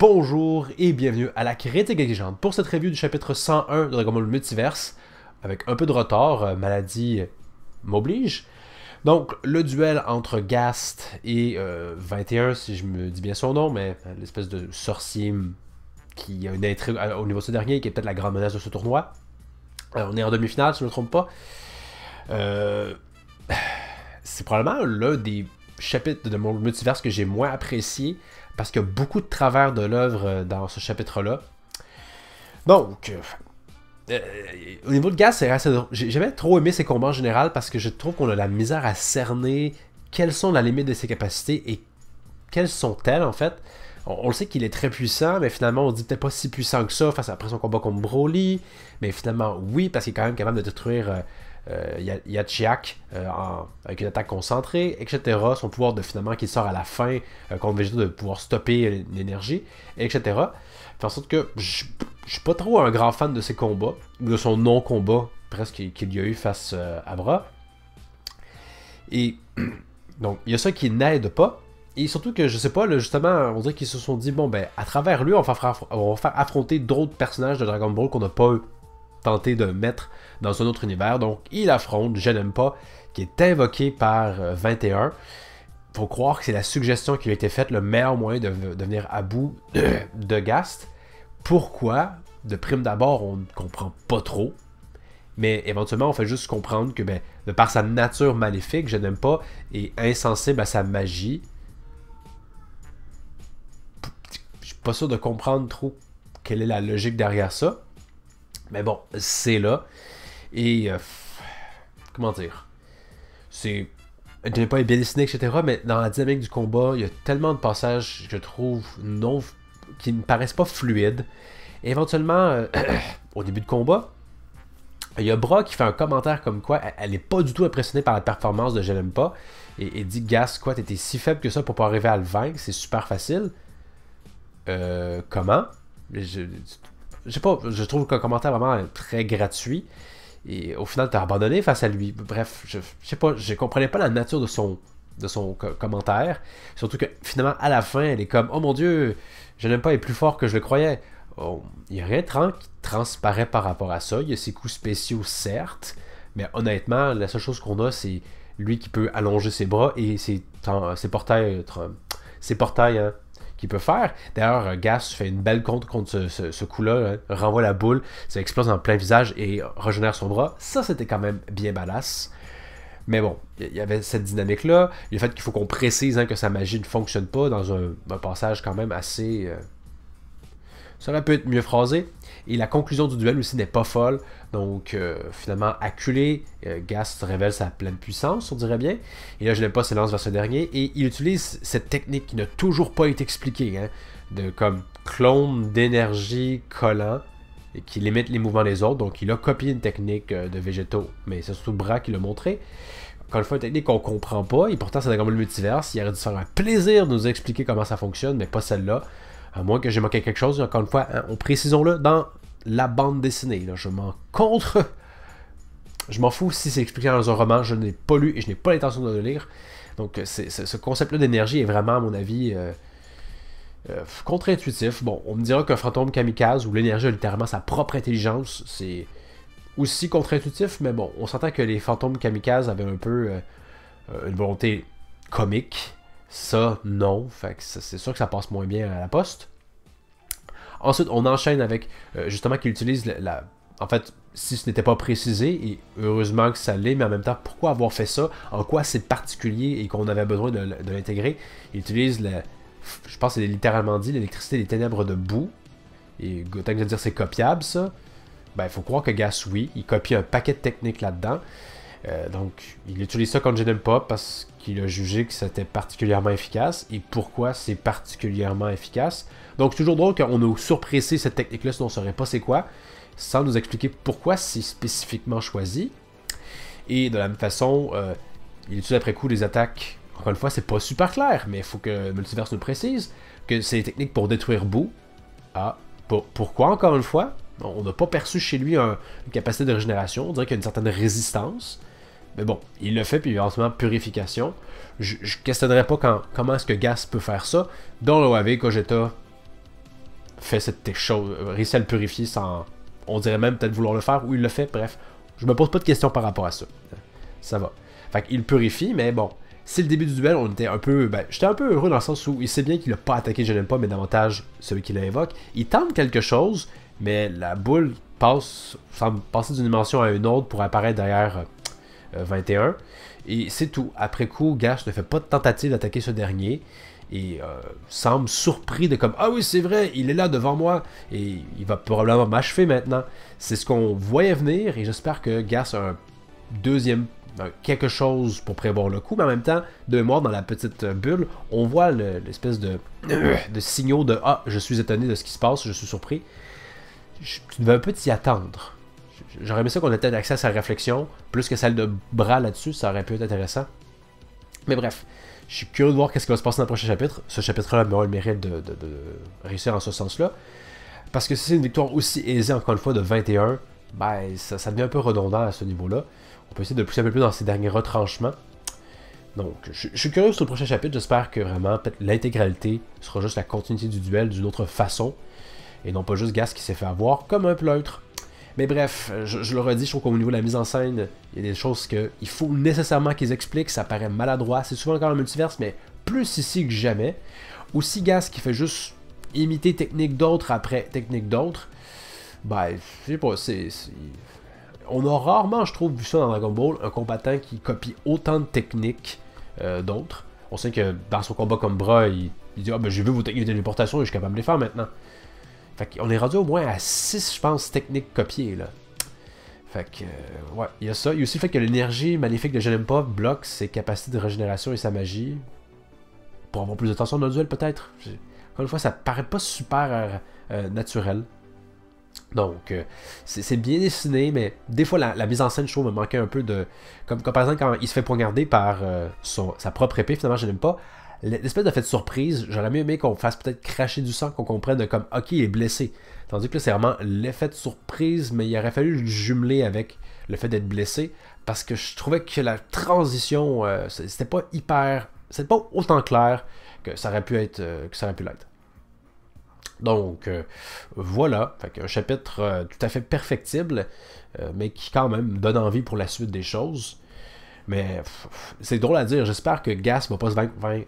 Bonjour et bienvenue à la critique exigeante pour cette revue du chapitre 101 de Dragon Ball Multiverse. Avec un peu de retard, euh, maladie euh, m'oblige. Donc, le duel entre Gast et 21, euh, si je me dis bien son nom, mais l'espèce de sorcier qui a une intrigue au niveau de ce dernier, qui est peut-être la grande menace de ce tournoi. on est en demi-finale, si je ne me trompe pas. c'est probablement l'un des chapitre de mon multiverse que j'ai moins apprécié parce qu'il y a beaucoup de travers de l'œuvre euh, dans ce chapitre-là. Donc, euh, euh, au niveau de Gas, c'est J'ai jamais trop aimé ses combats en général parce que je trouve qu'on a la misère à cerner quelles sont la limite de ses capacités et quelles sont-elles en fait. On, le sait qu'il est très puissant, mais finalement on dit peut-être pas si puissant que ça face à après son combat contre Broly. Mais finalement oui, parce qu'il est quand même capable de détruire euh, Yachiak chiak euh, avec une attaque concentrée, etc. Son pouvoir de finalement qui sort à la fin euh, contre Vegeta de pouvoir stopper l'énergie, etc. Fait en sorte que je suis pas trop un grand fan de ses combats, de son non-combat presque qu'il y a eu face à Bra. Et donc, il y a ça qui n'aide pas. Et surtout que, je sais pas, justement, on dirait qu'ils se sont dit, bon, ben, à travers lui, on va faire, affronter d'autres personnages de Dragon Ball qu'on n'a pas tenter de mettre dans un autre univers. Donc, il affronte Je n'aime pas, qui est invoqué par 21. Euh, Faut croire que c'est la suggestion qui lui a été faite, le meilleur moyen de, de venir à bout de Gast. Pourquoi De prime d'abord, on ne comprend pas trop. Mais éventuellement, on fait juste comprendre que, ben, de par sa nature maléfique, Je n'aime pas est insensible à sa magie. Je suis pas sûr de comprendre trop quelle est la logique derrière ça. Mais bon, c'est là. Et. Euh, comment dire C'est. pas bien dessiné, etc. Mais dans la dynamique du combat, il y a tellement de passages, je trouve, non. qui ne paraissent pas fluides. éventuellement, euh, au début de combat, il y a Bra qui fait un commentaire comme quoi elle n'est pas du tout impressionnée par la performance de Je l'aime pas. Et, dit Gas, quoi, t'étais si faible que ça pour pas arriver à le vaincre, c'est super facile. Euh, comment je, je sais pas, je trouve qu'un commentaire vraiment très gratuit. Et au final, t'as abandonné face à lui. Bref, je, sais pas, je comprenais pas la nature de son, de son commentaire. Surtout que finalement, à la fin, elle est comme Oh mon dieu, je n'aime pas, être plus fort que je le croyais. Oh, il n'y a rien de qui transparaît par rapport à ça. Il y a ses coups spéciaux, certes, mais honnêtement, la seule chose qu'on a, c'est lui qui peut allonger ses bras et ses, ses portails. Euh, ses portails, hein qu'il peut faire. D'ailleurs, euh, Gas fait une belle contre contre ce, ce, coup-là, hein. renvoie la boule, ça explose en plein visage et régénère son bras. Ça, c'était quand même bien badass. Mais bon, il y avait cette dynamique-là. Le fait qu'il faut qu'on précise hein, que sa magie ne fonctionne pas dans un, passage quand même assez... Euh, ça aurait être mieux phrasé, et la conclusion du duel aussi n'est pas folle. Donc, euh, finalement, acculé, euh, Gast révèle sa pleine puissance, on dirait bien. Et là, je n'aime pas, se lance vers ce dernier. Et il utilise cette technique qui n'a toujours pas été expliquée, hein, de comme clone d'énergie collant et qui limite les mouvements des autres. Donc, il a copié une technique euh, de végétaux, mais c'est surtout Bra qui l'a montré. Quand le fait une technique qu'on comprend pas, et pourtant, c'est comme le multiverse. Il aurait dû faire un plaisir de nous expliquer comment ça fonctionne, mais pas celle-là. À moins que j'ai manqué quelque chose, encore une fois, on hein, précisons-le dans la bande dessinée. Je m'en contre. Je m'en fous si c'est expliqué dans un roman. Je n'ai pas lu et je n'ai pas l'intention de le lire. Donc ce concept-là d'énergie est vraiment, à mon avis, euh, euh, contre-intuitif. Bon, on me dira qu'un fantôme kamikaze ou l'énergie a littéralement sa propre intelligence, c'est aussi contre-intuitif, mais bon, on s'entend que les fantômes kamikazes avaient un peu euh, une volonté comique. Ça, non. c'est sûr que ça passe moins bien à la poste. Ensuite, on enchaîne avec euh, justement qu'il utilise la, En fait, si ce n'était pas précisé, et heureusement que ça l'est, mais en même temps, pourquoi avoir fait ça En quoi c'est particulier et qu'on avait besoin de, l'intégrer Il utilise, la, je pense que est littéralement dit, l'électricité des ténèbres de boue. Et autant que de dire c'est copiable, ça. Ben, il faut croire que Gas, oui, il copie un paquet de techniques là-dedans. Euh, donc, il utilise ça je n'aime pas parce qu'il a jugé que c'était particulièrement efficace et pourquoi c'est particulièrement efficace. Donc, toujours drôle qu'on ait surpressé cette technique-là sinon on ne saurait pas c'est quoi, sans nous expliquer pourquoi c'est spécifiquement choisi. Et de la même façon, euh, il utilise après coup les attaques. Encore une fois, c'est pas super clair, mais il faut que Multiverse nous précise que c'est des techniques pour détruire Boo. Ah, pourquoi encore une fois On n'a pas perçu chez lui une capacité de régénération, on dirait qu'il y a une certaine résistance. Mais bon, il le fait, puis en purification. Je ne questionnerai pas comment est-ce que Gas peut faire ça. Dans l'OAV, Cogeta fait cette chose, euh, réussit à le purifier sans, on dirait même peut-être vouloir le faire, ou il le fait, bref. Je me pose pas de questions par rapport à ça. Ça va. Fait qu'il purifie, mais bon. C'est le début du duel, on était un peu. Ben, j'étais un peu heureux dans le sens où il sait bien qu'il a pas attaqué je n'aime pas, mais davantage celui qui l'invoque. Il tente quelque chose, mais la boule passe, d'une dimension à une autre pour apparaître derrière euh, 21. Euh, et c'est tout. Après coup, Gash ne fait pas de tentative d'attaquer ce dernier et euh, semble surpris de comme Ah oui, c'est vrai, il est là devant moi et il va probablement m'achever maintenant. C'est ce qu'on voyait venir et j'espère que Gash a un deuxième quelque chose pour prévoir le coup, mais en même temps, de moi dans la petite bulle, on voit l'espèce de, de signaux de Ah, je suis étonné de ce qui se passe, je suis surpris. tu devais un peu t'y attendre. J'aurais aimé ça qu'on ait peut-être accès à sa réflexion, plus que celle de Bras là-dessus, ça aurait pu être intéressant. Mais bref, je suis curieux de voir qu'est-ce qui va se passer dans le prochain chapitre. Ce chapitre-là aura le mérite de, réussir en ce sens-là. Parce que si c'est une victoire aussi aisée, encore une fois, de 21, ben, ça, devient un peu redondant à ce niveau-là. On peut essayer de pousser un peu plus dans ces derniers retranchements. Donc, je, suis curieux sur le prochain chapitre. J'espère que vraiment, peut-être l'intégralité sera juste la continuité du duel d'une autre façon. Et non pas juste Gas qui s'est fait avoir comme un pleutre. Mais bref, je, je le redis, je trouve qu'au niveau de la mise en scène, il y a des choses qu'il faut nécessairement qu'ils expliquent, ça paraît maladroit, c'est souvent encore le multiverse, mais plus ici que jamais. Aussi Gas qui fait juste imiter technique d'autre après technique d'autres, ben, je sais pas, c'est on a rarement, je trouve, vu ça dans Dragon Ball, un combattant qui copie autant de techniques euh, d'autres. On sait que dans son combat comme bras, il, dit Ah, ben, j'ai vu vos techniques de téléportation je suis capable de les faire maintenant. Fait qu'on est rendu au moins à 6, je pense, techniques copiées, là. Fait que, euh, ouais, il y a ça. Il y a aussi le fait que l'énergie magnifique de Pas bloque ses capacités de régénération et sa magie. Pour avoir plus de tension dans le duel, peut-être. Encore une fois, ça paraît pas super euh, euh, naturel. Donc, c'est bien dessiné, mais des fois, la, mise en scène, je trouve, me manquait un peu de... Comme, par exemple, quand il se fait garder par sa propre épée, finalement, je n'aime pas, l'espèce de fait de surprise, j'aurais mieux aimé qu'on fasse peut-être cracher du sang, qu'on comprenne de comme, ok, il est blessé. Tandis que là, c'est vraiment l'effet de surprise, mais il aurait fallu le jumeler avec le fait d'être blessé, parce que je trouvais que la transition, euh, c'était pas hyper, c'était pas autant clair que ça aurait pu être, euh, que ça aurait pu l'être. Donc euh, voilà, un chapitre tout à fait perfectible, mais qui quand même donne envie pour la suite des choses. Mais c'est drôle à dire. J'espère que Gas va pas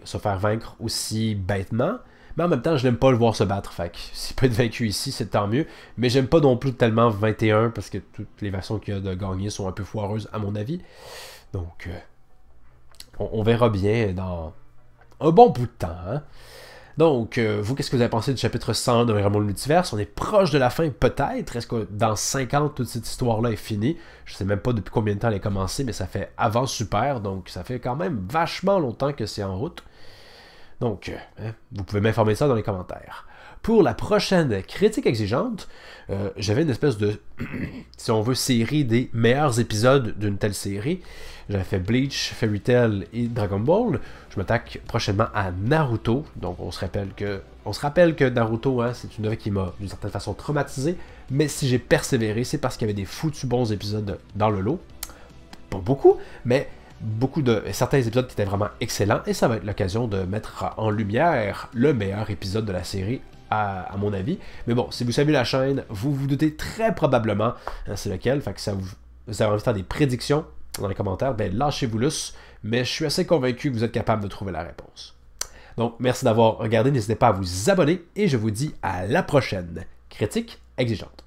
se, faire vaincre aussi bêtement. Mais en même temps, je n'aime pas le voir se battre. Fait s'il peut être vaincu ici, c'est tant mieux. Mais j'aime pas non plus tellement 21 parce que toutes les versions qu'il y a de gagner sont un peu foireuses, à mon avis. Donc, euh, on, verra bien dans un bon bout de temps. Hein. Donc, euh, vous, qu'est-ce que vous avez pensé du chapitre 100 de vraiment de Multiverse On est proche de la fin, peut-être. Est-ce que dans 50, toute cette histoire-là est finie Je sais même pas depuis combien de temps elle est commencé, mais ça fait avant super, donc ça fait quand même vachement longtemps que c'est en route. Donc, euh, hein, vous pouvez m'informer ça dans les commentaires pour la prochaine critique exigeante, euh, j'avais une espèce de, si on veut, série des meilleurs épisodes d'une telle série. J'avais fait Bleach, Fairy Tail et Dragon Ball. Je m'attaque prochainement à Naruto. Donc on se rappelle que, on se rappelle que Naruto, hein, c'est une œuvre qui m'a d'une certaine façon traumatisé. Mais si j'ai persévéré, c'est parce qu'il y avait des foutus bons épisodes dans le lot. Pas beaucoup, mais beaucoup de certains épisodes qui étaient vraiment excellents et ça va être l'occasion de mettre en lumière le meilleur épisode de la série à, mon avis. Mais bon, si vous savez la chaîne, vous vous doutez très probablement hein, c'est lequel. Fait que ça vous, vous avez envie de faire des prédictions dans les commentaires, ben lâchez-vous l'us, Mais je suis assez convaincu que vous êtes capable de trouver la réponse. Donc, merci d'avoir regardé. N'hésitez pas à vous abonner et je vous dis à la prochaine. Critique exigeante.